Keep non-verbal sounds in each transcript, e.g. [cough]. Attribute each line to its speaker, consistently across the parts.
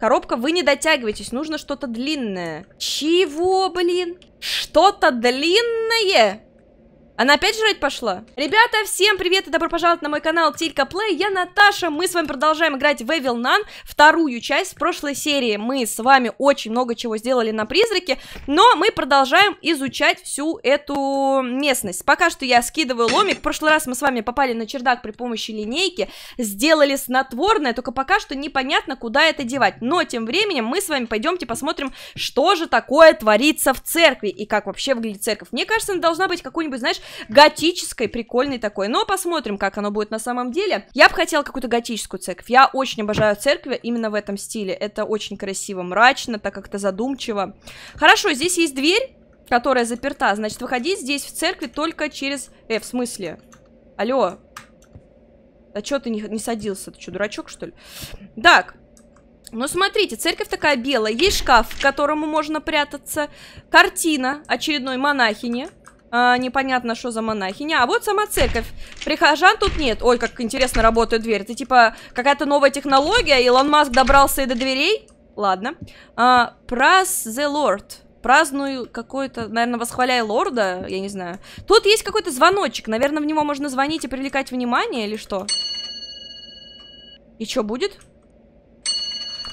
Speaker 1: Коробка, вы не дотягиваетесь, нужно что-то длинное. Чего, блин? Что-то длинное? Она опять жрать пошла? Ребята, всем привет и добро пожаловать на мой канал Тилька Плей. Я Наташа, мы с вами продолжаем играть в Evil Nun, вторую часть. В прошлой серии мы с вами очень много чего сделали на призраке, но мы продолжаем изучать всю эту местность. Пока что я скидываю ломик. В прошлый раз мы с вами попали на чердак при помощи линейки, сделали снотворное, только пока что непонятно, куда это девать. Но тем временем мы с вами пойдемте посмотрим, что же такое творится в церкви и как вообще выглядит церковь. Мне кажется, она должна быть какой-нибудь, знаешь, готической, прикольной такой. Но посмотрим, как оно будет на самом деле. Я бы хотела какую-то готическую церковь. Я очень обожаю церкви именно в этом стиле. Это очень красиво, мрачно, так как-то задумчиво. Хорошо, здесь есть дверь, которая заперта. Значит, выходить здесь в церкви только через... Э, в смысле? Алло. А чё ты не, не садился? Ты что, дурачок, что ли? Так, ну, смотрите, церковь такая белая. Есть шкаф, в котором можно прятаться. Картина очередной монахини. А, непонятно, что за монахиня. А вот сама церковь. Прихожан тут нет. Ой, как интересно работает дверь. Это типа какая-то новая технология. Илон Маск добрался и до дверей. Ладно. А, Praise the Lord. Праздную какой-то, наверное, восхваляй лорда, я не знаю. Тут есть какой-то звоночек. Наверное, в него можно звонить и привлекать внимание или что? И что будет?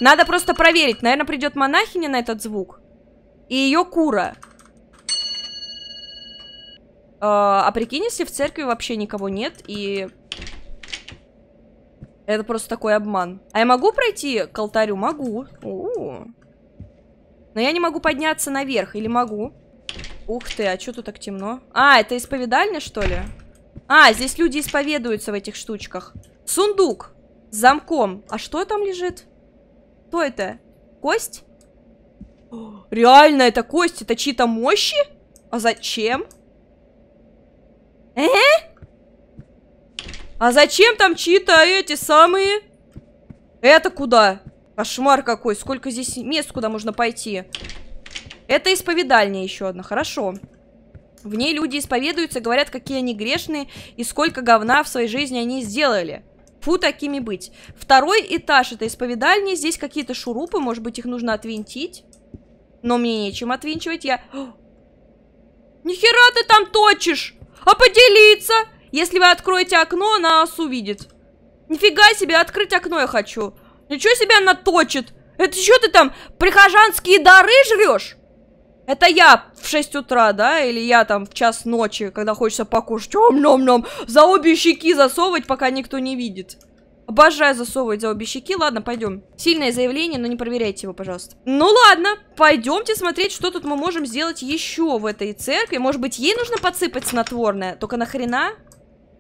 Speaker 1: Надо просто проверить. Наверное, придет монахиня на этот звук. И ее кура. А, а прикинь, если в церкви вообще никого нет, и... Это просто такой обман. А я могу пройти к алтарю? Могу. У -у -у. Но я не могу подняться наверх, или могу? Ух ты, а что тут так темно? А, это исповедальня, что ли? А, здесь люди исповедуются в этих штучках. Сундук с замком. А что там лежит? Что это? Кость? О, реально, это кость? Это чьи-то мощи? А зачем? Э? А зачем там чьи-то эти самые? Это куда? Кошмар какой. Сколько здесь мест, куда можно пойти. Это исповедальня еще одна. Хорошо. В ней люди исповедуются, говорят, какие они грешные и сколько говна в своей жизни они сделали. Фу, такими быть. Второй этаж это исповедальня. Здесь какие-то шурупы, может быть, их нужно отвинтить. Но мне нечем отвинчивать, я... [gasps] Нихера ты там точишь! А поделиться? Если вы откроете окно, она нас увидит. Нифига себе, открыть окно я хочу. Ничего себе она точит. Это что ты там, прихожанские дары жрешь? Это я в 6 утра, да? Или я там в час ночи, когда хочется покушать. Ом-ном-ном. За обе щеки засовывать, пока никто не видит. Обожаю засовывать за обе щеки. Ладно, пойдем. Сильное заявление, но не проверяйте его, пожалуйста. Ну ладно, пойдемте смотреть, что тут мы можем сделать еще в этой церкви. Может быть, ей нужно подсыпать снотворное? Только нахрена?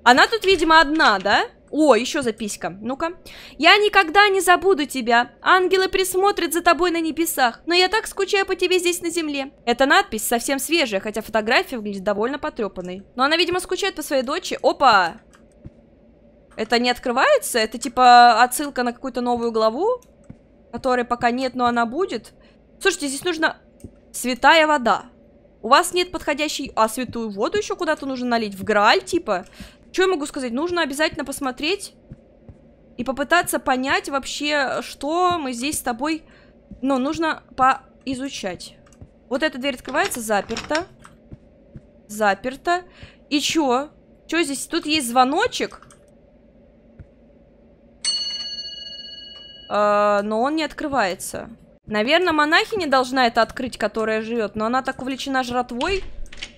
Speaker 1: Она тут, видимо, одна, да? О, еще записка. Ну-ка. Я никогда не забуду тебя. Ангелы присмотрят за тобой на небесах. Но я так скучаю по тебе здесь на земле. Эта надпись совсем свежая, хотя фотография выглядит довольно потрепанной. Но она, видимо, скучает по своей дочери. Опа! Это не открывается? Это типа отсылка на какую-то новую главу? Которой пока нет, но она будет? Слушайте, здесь нужно... Святая вода. У вас нет подходящей... А святую воду еще куда-то нужно налить? В Грааль, типа? Что я могу сказать? Нужно обязательно посмотреть и попытаться понять вообще, что мы здесь с тобой... Но ну, нужно поизучать. Вот эта дверь открывается, заперта. Заперта. И чё? Чё здесь? Тут есть звоночек. Э, но он не открывается. Наверное, монахиня должна это открыть, которая живет, но она так увлечена жратвой,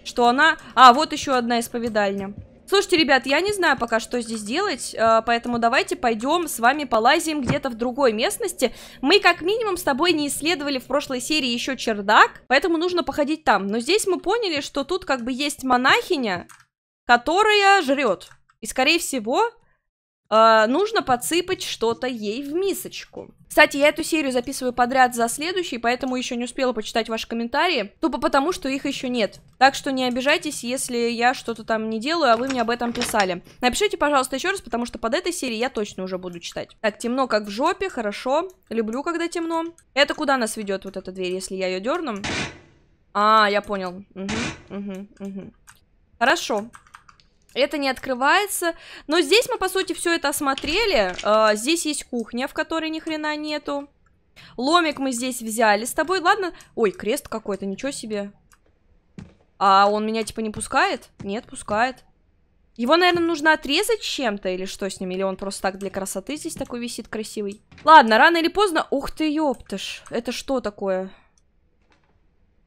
Speaker 1: что она... А, вот еще одна исповедальня. Слушайте, ребят, я не знаю пока, что здесь делать, э, поэтому давайте пойдем с вами полазим где-то в другой местности. Мы как минимум с тобой не исследовали в прошлой серии еще чердак, поэтому нужно походить там. Но здесь мы поняли, что тут как бы есть монахиня, которая жрет. И скорее всего Э, нужно подсыпать что-то ей в мисочку. Кстати, я эту серию записываю подряд за следующий, поэтому еще не успела почитать ваши комментарии, тупо потому, что их еще нет. Так что не обижайтесь, если я что-то там не делаю, а вы мне об этом писали. Напишите, пожалуйста, еще раз, потому что под этой серией я точно уже буду читать. Так, темно как в жопе, хорошо. Люблю, когда темно. Это куда нас ведет вот эта дверь, если я ее дерну? А, я понял. Угу, угу, угу. Хорошо это не открывается. Но здесь мы, по сути, все это осмотрели. Э, здесь есть кухня, в которой ни хрена нету. Ломик мы здесь взяли с тобой. Ладно. Ой, крест какой-то, ничего себе. А он меня, типа, не пускает? Нет, пускает. Его, наверное, нужно отрезать чем-то или что с ним? Или он просто так для красоты здесь такой висит красивый? Ладно, рано или поздно... Ух ты, ёптыш. Это что такое?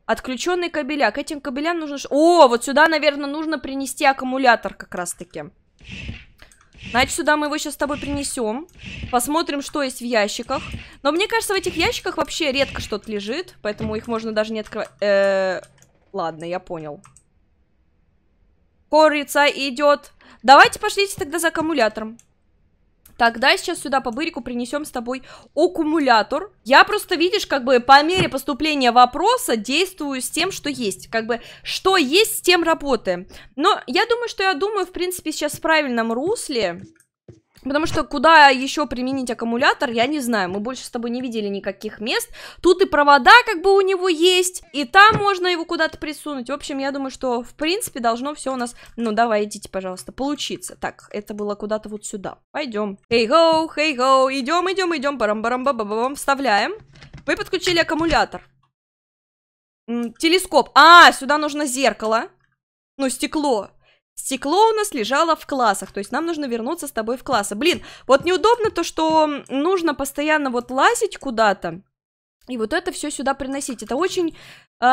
Speaker 1: Отключенный кабеля. К этим кабелям нужно... О, вот сюда, наверное, нужно принести аккумулятор как раз-таки. Значит, сюда мы его сейчас с тобой принесем. Посмотрим, что есть в ящиках. Но мне кажется, в этих ящиках вообще редко что-то лежит. Поэтому их можно даже не открывать. Э -э ладно, я понял. Корица идет. Давайте пошлите тогда за аккумулятором. Тогда сейчас сюда по бырику принесем с тобой аккумулятор. Я просто, видишь, как бы по мере поступления вопроса действую с тем, что есть. Как бы, что есть, с тем работаем. Но я думаю, что я думаю, в принципе, сейчас в правильном русле. Потому что куда еще применить аккумулятор, я не знаю. Мы больше с тобой не видели никаких мест. Тут и провода как бы у него есть, и там можно его куда-то присунуть. В общем, я думаю, что в принципе должно все у нас... Ну, давай, идите, пожалуйста, получиться. Так, это было куда-то вот сюда. Пойдем. Hey go, hey go, идем, идем, идем, барам барам ба ба бам вставляем. Вы подключили аккумулятор. -м, телескоп. А, сюда нужно зеркало. Ну, стекло. Стекло у нас лежало в классах, то есть нам нужно вернуться с тобой в классы. Блин, вот неудобно то, что нужно постоянно вот лазить куда-то и вот это все сюда приносить. Это очень, э,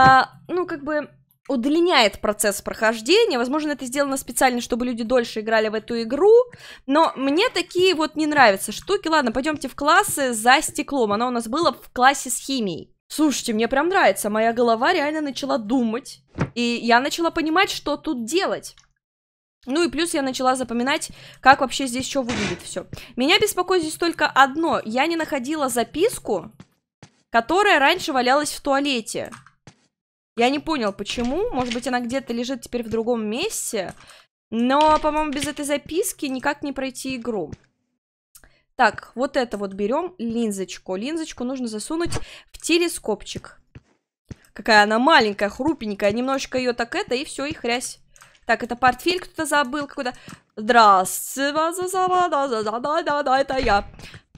Speaker 1: ну, как бы удлиняет процесс прохождения. Возможно, это сделано специально, чтобы люди дольше играли в эту игру. Но мне такие вот не нравятся штуки. Ладно, пойдемте в классы за стеклом. Оно у нас было в классе с химией. Слушайте, мне прям нравится. Моя голова реально начала думать. И я начала понимать, что тут делать. Ну и плюс я начала запоминать, как вообще здесь что выглядит все. Меня беспокоит здесь только одно. Я не находила записку, которая раньше валялась в туалете. Я не понял, почему. Может быть, она где-то лежит теперь в другом месте. Но, по-моему, без этой записки никак не пройти игру. Так, вот это вот берем, линзочку. Линзочку нужно засунуть в телескопчик. Какая она маленькая, хрупенькая. Немножечко ее так это, и все, и хрясь. Так, это портфель кто-то забыл какой-то. Здравствуйте, да-да-да-да-да-да, это я.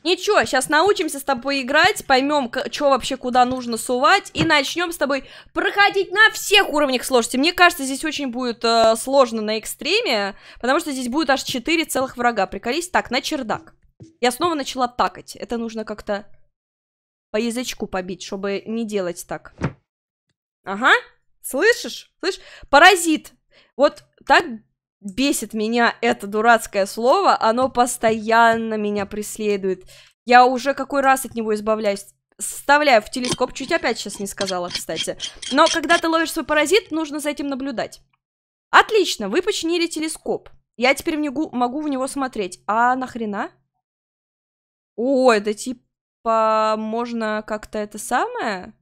Speaker 1: Ничего, сейчас научимся с тобой играть, поймем, что вообще куда нужно сувать, и начнем с тобой проходить на всех уровнях сложности. Мне кажется, здесь очень будет э, сложно на экстриме, потому что здесь будет аж 4 целых врага. Приколись, так, на чердак. Я снова начала такать. Это нужно как-то по язычку побить, чтобы не делать так. Ага, слышишь? Слышишь? паразит. Вот так бесит меня это дурацкое слово, оно постоянно меня преследует. Я уже какой раз от него избавляюсь. Вставляю в телескоп, чуть опять сейчас не сказала, кстати. Но когда ты ловишь свой паразит, нужно за этим наблюдать. Отлично, вы починили телескоп. Я теперь в него, могу в него смотреть. А нахрена? О, это типа можно как-то это самое?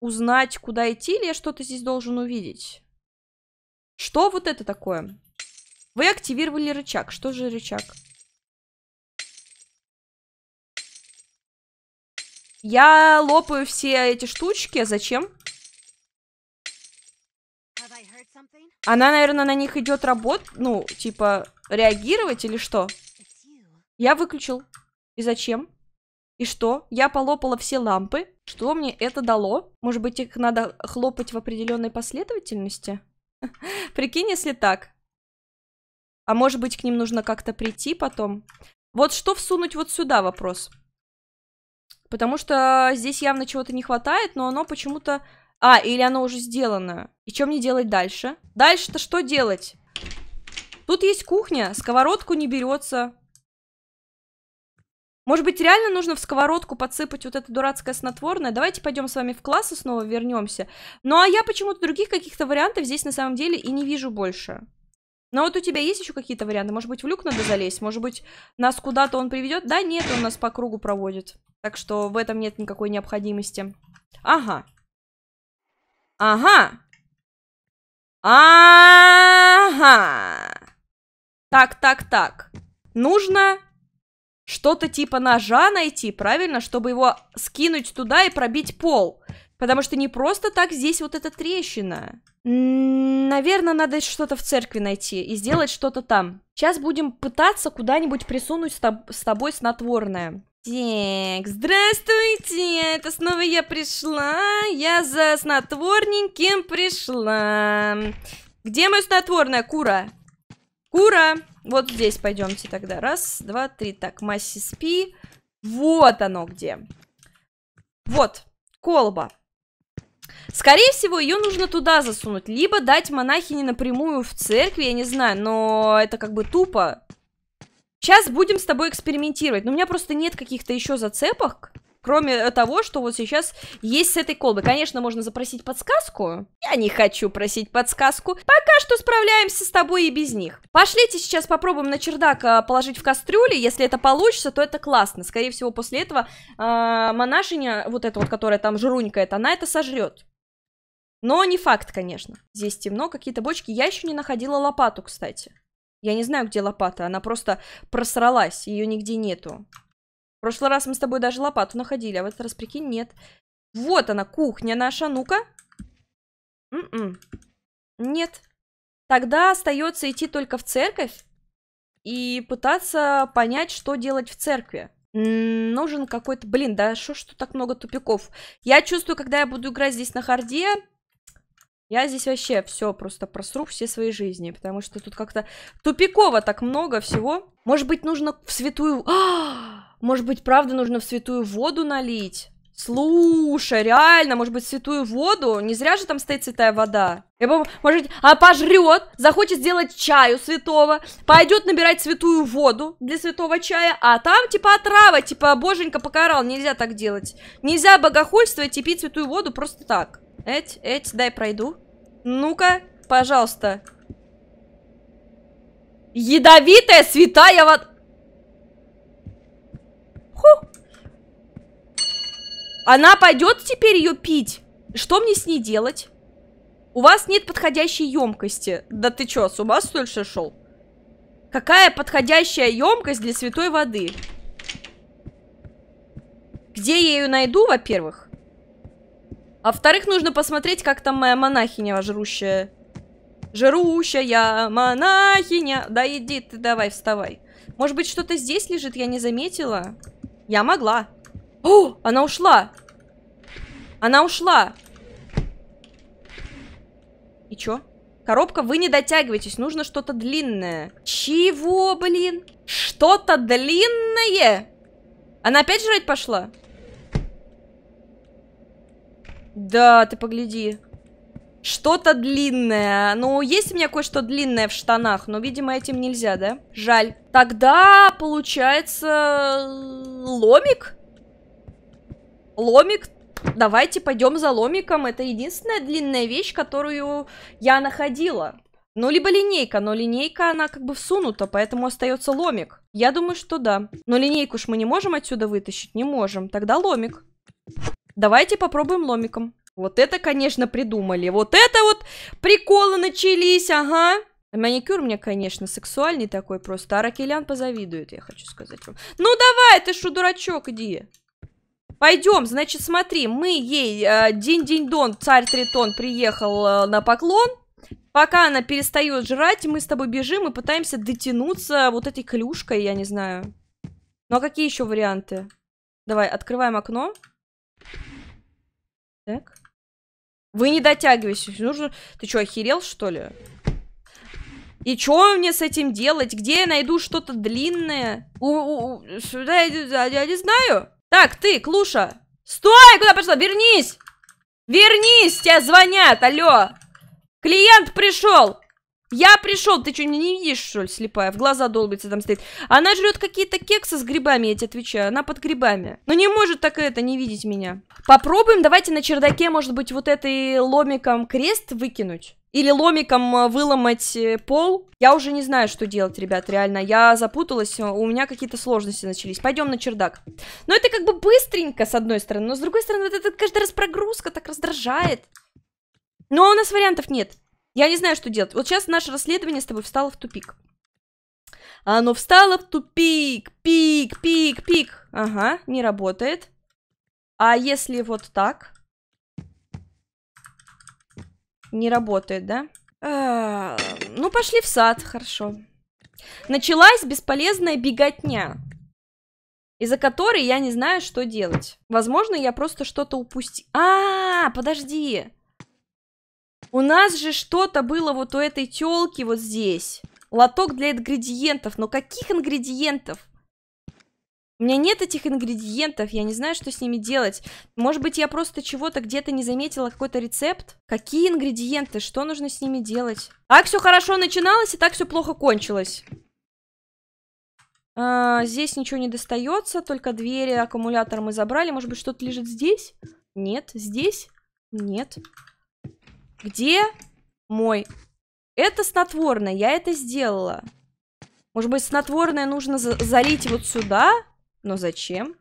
Speaker 1: Узнать, куда идти, или я что-то здесь должен
Speaker 2: увидеть? Что вот это такое? Вы активировали рычаг. Что же рычаг?
Speaker 1: Я лопаю все эти штучки. Зачем? Она, наверное, на них идет работ... Ну, типа, реагировать или что? Я выключил. И зачем? И что? Я полопала все лампы. Что мне это дало? Может быть, их надо хлопать в определенной последовательности? [laughs] Прикинь, если так. А может быть, к ним нужно как-то прийти потом? Вот что всунуть вот сюда вопрос. Потому что здесь явно чего-то не хватает, но оно почему-то... А, или оно уже сделано. И что мне делать дальше? Дальше-то что делать? Тут есть кухня, сковородку не берется. Может быть, реально нужно в сковородку подсыпать вот это дурацкое снотворное? Давайте пойдем с вами в класс и снова вернемся. Ну, а я почему-то других каких-то вариантов здесь на самом деле и не вижу больше. Но вот у тебя есть еще какие-то варианты? Может быть, в люк надо залезть? Может быть, нас куда-то он приведет? Да нет, он нас по кругу проводит. Так что в этом нет никакой необходимости. Ага. Ага. Ага. Так, так, так. Нужно что-то типа ножа найти, правильно, чтобы его скинуть туда и пробить пол. Потому что не просто так здесь вот эта трещина. Наверное, надо что-то в церкви найти и сделать что-то там. Сейчас будем пытаться куда-нибудь присунуть с, тоб с тобой снотворное. Так, здравствуйте, это снова я пришла, я за снотворненьким пришла. Где мое снотворное, Кура? Кура! Вот здесь пойдемте тогда. Раз, два, три. Так, масси спи. Вот оно где. Вот, колба. Скорее всего, ее нужно туда засунуть. Либо дать монахине напрямую в церкви, я не знаю, но это как бы тупо. Сейчас будем с тобой экспериментировать. Но у меня просто нет каких-то еще зацепок. Кроме э, того, что вот сейчас есть с этой колбы. Конечно, можно запросить подсказку. Я не хочу просить подсказку. Пока что справляемся с тобой и без них. Пошлите сейчас попробуем на чердак э, положить в кастрюле. Если это получится, то это классно. Скорее всего, после этого э, монашиня, вот эта вот, которая там жрунькает, она это сожрет. Но не факт, конечно. Здесь темно, какие-то бочки. Я еще не находила лопату, кстати. Я не знаю, где лопата. Она просто просралась. Ее нигде нету. В прошлый раз мы с тобой даже лопату находили, а в этот раз, прикинь, нет. Вот она, кухня наша, а ну-ка. М-м. Нет. Тогда остается идти только в церковь и пытаться понять, что делать в церкви. Нужен какой-то... Блин, да что что так много тупиков? Я чувствую, когда я буду играть здесь на харде, я здесь вообще все просто просру все свои жизни, потому что тут как-то тупиково так много всего. Может быть, нужно в святую... А -а -а! Может быть, правда нужно в святую воду налить? Слушай, реально, может быть, святую воду? Не зря же там стоит святая вода. Я бы, может, а пожрет, захочет сделать чаю святого, пойдет набирать святую воду для святого чая, а там типа отрава, типа боженька покарал, нельзя так делать. Нельзя богохульствовать и пить святую воду просто так. Эть, эть, дай пройду. Ну-ка, пожалуйста. Ядовитая святая вода. Она пойдет теперь ее пить? Что мне с ней делать? У вас нет подходящей емкости. Да ты чё, с ума что шел? Какая подходящая емкость для святой воды? Где я ее найду, во-первых? А во-вторых, нужно посмотреть, как там моя монахиня жрущая. Жрущая монахиня. Да иди ты, давай, вставай. Может быть, что-то здесь лежит, я не заметила? Я могла. О, она ушла! Она ушла! И чё? Коробка, вы не дотягиваетесь, нужно что-то длинное. Чего, блин? Что-то длинное? Она опять жрать пошла? Да, ты погляди. Что-то длинное. Ну, есть у меня кое-что длинное в штанах, но, видимо, этим нельзя, да? Жаль. Тогда, получается, ломик? Ломик. Давайте пойдем за ломиком. Это единственная длинная вещь, которую я находила. Ну, либо линейка, но линейка, она как бы всунута, поэтому остается ломик. Я думаю, что да. Но линейку ж мы не можем отсюда вытащить? Не можем. Тогда ломик. Давайте попробуем ломиком. Вот это, конечно, придумали. Вот это вот приколы начались, ага. Маникюр у меня, конечно, сексуальный такой просто. Аракелян позавидует, я хочу сказать вам. Ну давай, ты что, дурачок, иди. Пойдем, значит, смотри, мы ей, э, день-день-дон, царь Тритон приехал э, на поклон. Пока она перестает жрать, мы с тобой бежим и пытаемся дотянуться вот этой клюшкой, я не знаю. Ну а какие еще варианты? Давай, открываем окно. Так. Вы не дотягиваетесь. Нужно... Ты что, охерел, что ли? И что мне с этим делать? Где я найду что-то длинное? У -у -у... Сюда я, я не знаю. Так, ты, Клуша. Стой, куда пошла? Вернись! Вернись, тебя звонят, алло. Клиент пришел. Я пришел, ты что, не видишь, что ли, слепая? В глаза долбится там стоит. Она жрет какие-то кексы с грибами, я тебе отвечаю. Она под грибами. Но не может так это, не видеть меня. Попробуем, давайте на чердаке, может быть, вот этой ломиком крест выкинуть или ломиком э, выломать э, пол. Я уже не знаю, что делать, ребят, реально. Я запуталась, э, у меня какие-то сложности начались. Пойдем на чердак. Но это как бы быстренько, с одной стороны. Но с другой стороны, вот эта каждый раз прогрузка так раздражает. Но у нас вариантов нет. Я не знаю, что делать. Вот сейчас наше расследование с тобой встало в тупик. Оно встало в тупик. Пик, пик, пик. Ага, не работает. А если вот так? Не работает, да? А, ну, пошли в сад, хорошо. Началась бесполезная беготня, из-за которой я не знаю, что делать. Возможно, я просто что-то упустил. А, -а, а, подожди. У нас же что-то было вот у этой телки вот здесь. Лоток для ингредиентов. Но каких ингредиентов? У меня нет этих ингредиентов, я не знаю, что с ними делать. Может быть, я просто чего-то где-то не заметила, какой-то рецепт? Какие ингредиенты, что нужно с ними делать? Так все хорошо начиналось, и так все плохо кончилось. А, здесь ничего не достается, только двери, аккумулятор мы забрали. Может быть, что-то лежит здесь? Нет. Здесь? Нет. Где мой? Это снотворное, я это сделала. Может быть, снотворное нужно залить вот сюда? Но зачем?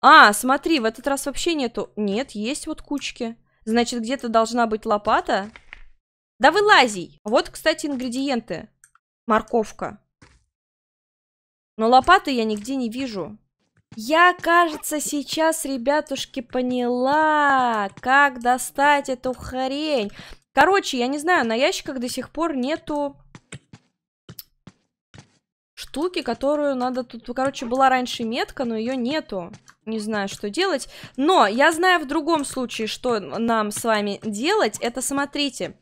Speaker 1: А, смотри, в этот раз вообще нету... Нет, есть вот кучки. Значит, где-то должна быть лопата. Да вылазий! Вот, кстати, ингредиенты. Морковка. Но лопаты я нигде не вижу. Я, кажется, сейчас, ребятушки, поняла, как достать эту хрень. Короче, я не знаю, на ящиках до сих пор нету штуки, которую надо... Тут, ну, короче, была раньше метка, но ее нету. Не знаю, что делать. Но я знаю в другом случае, что нам с вами делать. Это смотрите.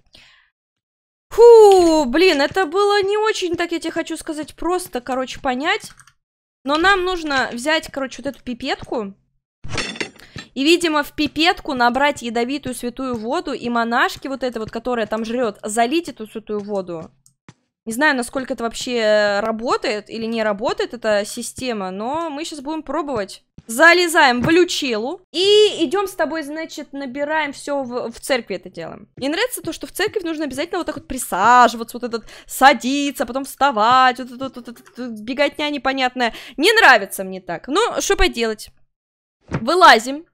Speaker 1: Фу, блин, это было не очень, так я тебе хочу сказать, просто, короче, понять. Но нам нужно взять, короче, вот эту пипетку. И, видимо, в пипетку набрать ядовитую святую воду, и монашки вот эта вот, которая там жрет, залить эту святую воду. Не знаю, насколько это вообще работает или не работает эта система, но мы сейчас будем пробовать. Залезаем в лючилу и идем с тобой, значит, набираем все в, в церкви это делаем. Мне нравится то, что в церковь нужно обязательно вот так вот присаживаться, вот этот садиться, потом вставать, вот этот, вот этот, вот этот беготня непонятная. Не нравится мне так. Ну, что поделать. Вылазим.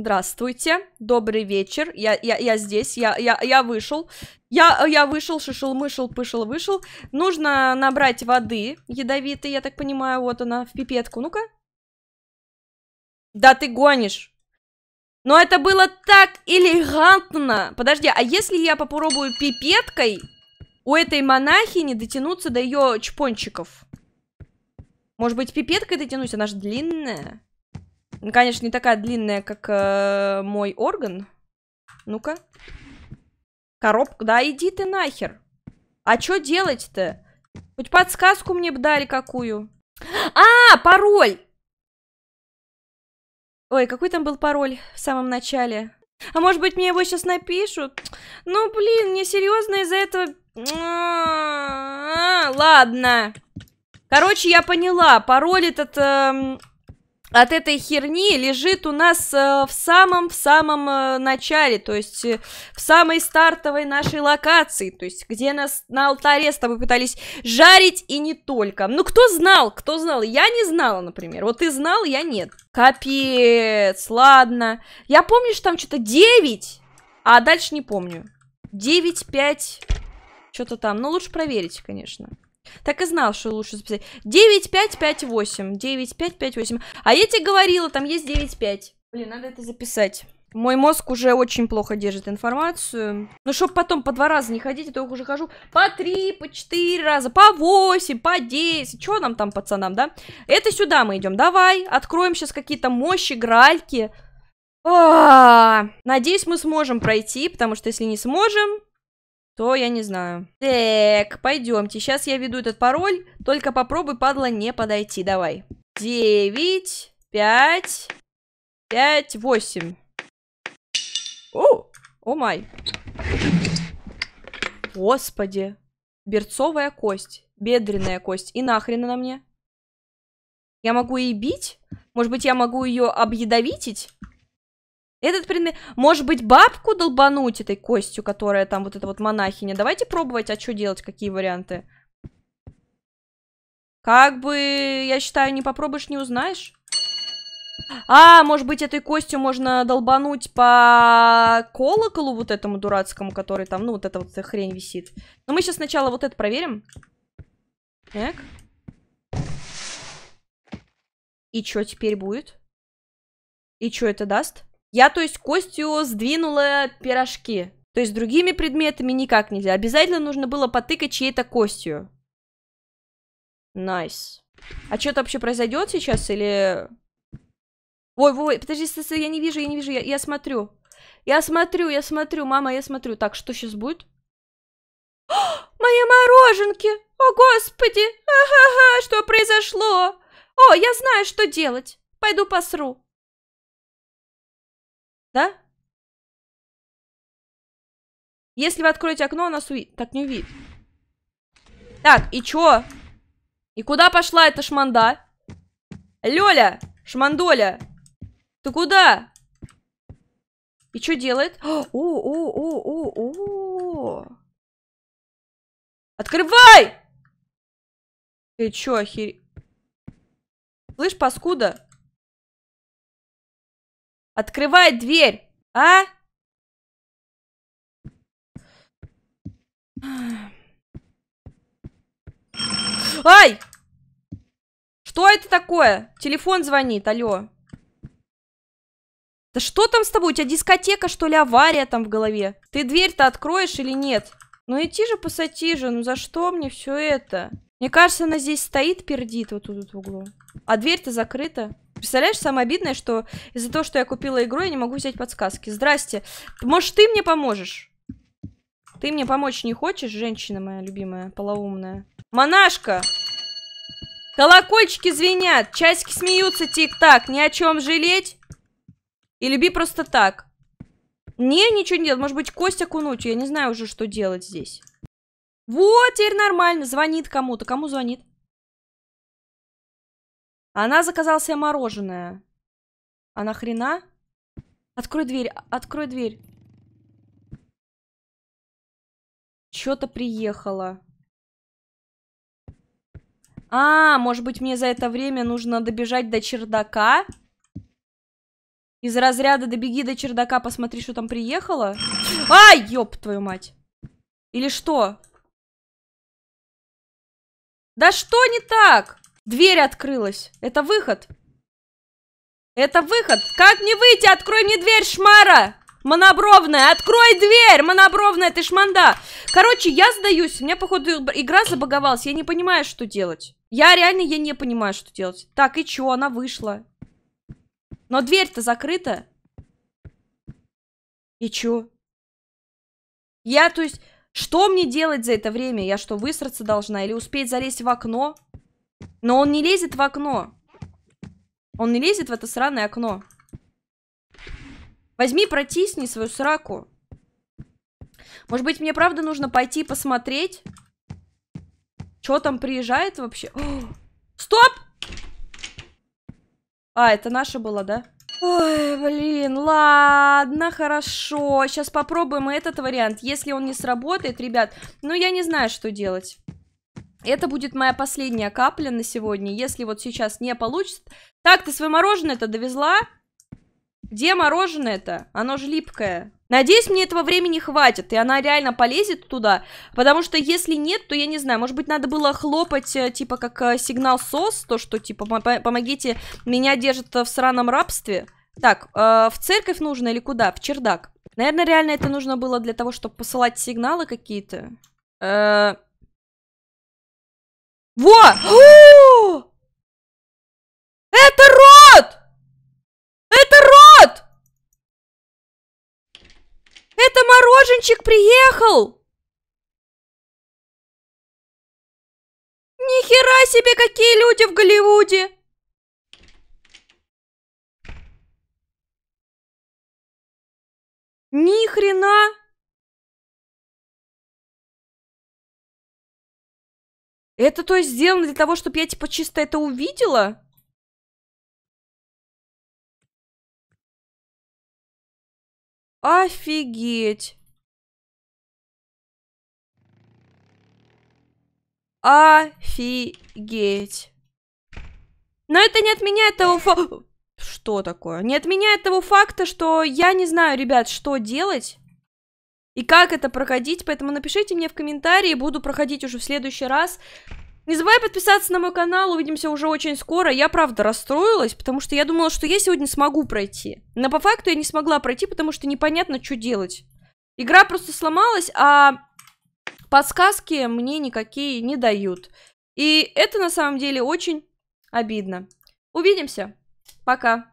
Speaker 1: Здравствуйте, добрый вечер. Я, я, я здесь, я, я, я вышел. Я, я вышел, шишел, мышел, пышел, вышел. Нужно набрать воды ядовитой, я так понимаю, вот она, в пипетку. Ну-ка. Да ты гонишь. Но это было так элегантно. Подожди, а если я попробую пипеткой у этой монахини дотянуться до ее чпончиков? Может быть, пипеткой дотянусь? Она же длинная. Ну, конечно, не такая длинная, как э, мой орган. Ну-ка. Коробка. Да иди ты нахер. А что делать-то? Хоть подсказку мне бы дали какую. А, пароль! Ой, какой там был пароль в самом начале? А может быть, мне его сейчас напишут? Ну, блин, мне серьезно из-за этого... А -а -а, ладно. Короче, я поняла. Пароль этот... Эм от этой херни лежит у нас э, в самом в самом э, начале, то есть э, в самой стартовой нашей локации, то есть где нас на алтаре с тобой пытались жарить и не только. Ну кто знал, кто знал? Я не знала, например. Вот ты знал, я нет. Капец, ладно. Я помню, что там что-то 9, а дальше не помню. 9, 5, что-то там. Ну лучше проверить, конечно. Так и знал, что лучше записать. 9558. 9558. А я тебе говорила, там есть 95. Блин, надо это записать. Мой мозг уже очень плохо держит информацию. Ну, чтобы потом по два раза не ходить, а я только уже хожу по три, по четыре раза, по восемь, по десять. Чего нам там, пацанам, да? Это сюда мы идем. Давай, откроем сейчас какие-то мощи, гральки. А, надеюсь, мы сможем пройти, потому что если не сможем, то я не знаю. Так, пойдемте. Сейчас я веду этот пароль. Только попробуй, падла, не подойти. Давай. 9, 5, 5, 8. О, о май. Господи. Берцовая кость, бедренная кость. И нахрена на мне? Я могу и бить? Может быть, я могу ее объедовитить? Этот предмет... Может быть, бабку долбануть этой костью, которая там вот эта вот монахиня? Давайте пробовать, а что делать, какие варианты? Как бы, я считаю, не попробуешь, не узнаешь. А, может быть, этой костью можно долбануть по колоколу вот этому дурацкому, который там, ну, вот эта вот хрень висит. Но мы сейчас сначала вот это проверим. Так. И что теперь будет? И что это даст? Я, то есть, костью сдвинула пирожки. То есть, другими предметами никак нельзя. Обязательно нужно было потыкать чьей-то костью. Найс. Nice. А что-то вообще произойдет сейчас или... Ой, ой, подожди, я не вижу, я не вижу, я, я смотрю. Я смотрю, я смотрю, мама, я смотрю. Так, что сейчас будет? О, [gasps] мои мороженки! О, господи! Ага-ха,
Speaker 2: что произошло? О, я знаю, что делать. Пойду посру. Да? Если вы откроете окно, она суи... Так, не увидит. Так, и чё? И
Speaker 1: куда пошла эта шманда? Лёля! Шмандоля! Ты
Speaker 2: куда? И что делает? О-о-о-о-о! Открывай! Ты чё, охере... Слышь, паскуда? Открывай дверь, а? Ай!
Speaker 1: Что это такое? Телефон звонит, алло. Да что там с тобой? У тебя дискотека, что ли, авария там в голове? Ты дверь-то откроешь или нет? Ну идти же, пассатижи, ну за что мне все это? Мне кажется, она здесь стоит, пердит вот тут в углу. А дверь-то закрыта. Представляешь, самое обидное, что из-за того, что я купила игру, я не могу взять подсказки. Здрасте. Может, ты мне поможешь? Ты мне помочь не хочешь, женщина моя любимая, полоумная? Монашка! Колокольчики звенят, часики смеются тик-так, ни о чем жалеть. И люби просто так. Не, ничего не делать, может быть, кость окунуть, я не знаю уже, что делать здесь. Вот, теперь нормально, звонит кому-то, кому звонит?
Speaker 2: Она заказала себе мороженое. А нахрена? Открой дверь, открой дверь. Чё-то приехала.
Speaker 1: А, может быть, мне за это время нужно добежать до чердака? Из разряда добеги до чердака, посмотри, что там приехало. Ай ёб твою мать.
Speaker 2: Или что? Да что не так? Дверь открылась. Это выход. Это выход. Как
Speaker 1: мне выйти? Открой мне дверь, шмара! Монобровная, открой дверь! Монобровная, ты шманда! Короче, я сдаюсь. У меня, походу, игра забаговалась. Я не понимаю, что делать. Я реально, я не понимаю, что делать. Так, и чё? Она вышла. Но дверь-то закрыта. И чё? Я, то есть, что мне делать за это время? Я что, высраться должна? Или успеть залезть в окно? Но он не лезет в окно. Он не лезет в это сраное окно. Возьми, протисни свою сраку. Может быть, мне правда нужно пойти посмотреть, что там приезжает вообще? О, стоп! А, это наша была, да? Ой, блин, ладно, хорошо. Сейчас попробуем этот вариант. Если он не сработает, ребят, ну я не знаю, что делать. Это будет моя последняя капля на сегодня, если вот сейчас не получится. Так, ты свое мороженое-то довезла? Где мороженое-то? Оно же липкое. Надеюсь, мне этого времени хватит, и она реально полезет туда, потому что если нет, то я не знаю, может быть, надо было хлопать, э, типа, как э, сигнал СОС, то, что, типа, помогите, меня держат в сраном рабстве. Так, э, в церковь нужно или куда? В чердак. Наверное, реально это нужно было для того, чтобы посылать сигналы
Speaker 2: какие-то. Э, во! [gasps] Это рот! Это рот! Это мороженчик приехал! Нихера себе, какие люди в Голливуде! Ни хрена! Это, то есть, сделано для того, чтобы я, типа, чисто это увидела? Офигеть. Офигеть.
Speaker 1: Но это не отменяет того факта... Что такое? Не отменяет того факта, что я не знаю, ребят, что делать и как это проходить, поэтому напишите мне в комментарии, буду проходить уже в следующий раз. Не забывай подписаться на мой канал, увидимся уже очень скоро. Я, правда, расстроилась, потому что я думала, что я сегодня смогу пройти. Но по факту я не смогла пройти, потому что непонятно, что делать. Игра просто сломалась, а подсказки мне никакие не дают. И это, на самом деле, очень обидно. Увидимся. Пока.